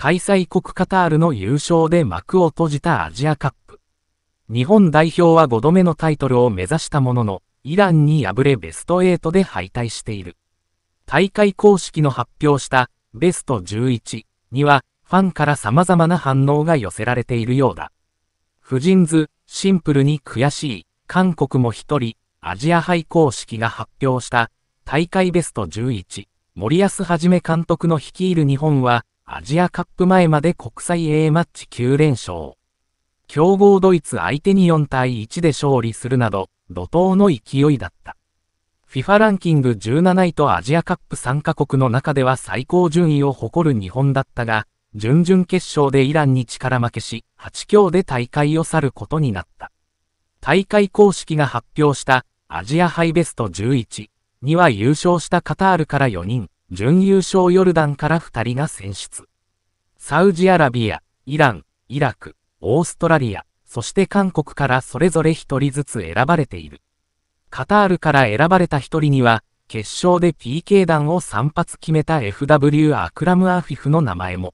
開催国カタールの優勝で幕を閉じたアジアカップ。日本代表は5度目のタイトルを目指したものの、イランに敗れベスト8で敗退している。大会公式の発表したベスト11には、ファンから様々な反応が寄せられているようだ。婦人図、シンプルに悔しい、韓国も一人、アジア杯公式が発表した大会ベスト11、森保はじめ監督の率いる日本は、アジアカップ前まで国際 A マッチ9連勝。強豪ドイツ相手に4対1で勝利するなど、怒涛の勢いだった。FIFA ランキング17位とアジアカップ参加国の中では最高順位を誇る日本だったが、準々決勝でイランに力負けし、8強で大会を去ることになった。大会公式が発表したアジアハイベスト11には優勝したカタールから4人、準優勝ヨルダンから2人が選出。サウジアラビア、イラン、イラク、オーストラリア、そして韓国からそれぞれ1人ずつ選ばれている。カタールから選ばれた1人には、決勝で PK 弾を3発決めた FW アクラム・アフィフの名前も。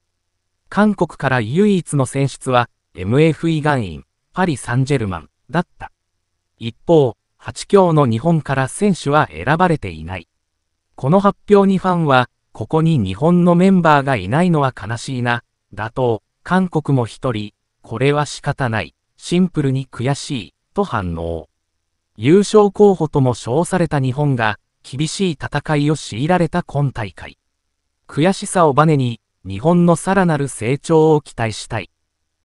韓国から唯一の選出は、MFE ガンイン、パリ・サンジェルマン、だった。一方、8強の日本から選手は選ばれていない。この発表にファンは、ここに日本のメンバーがいないのは悲しいな、だと、韓国も一人、これは仕方ない、シンプルに悔しい、と反応。優勝候補とも称された日本が、厳しい戦いを強いられた今大会。悔しさをバネに、日本のさらなる成長を期待したい。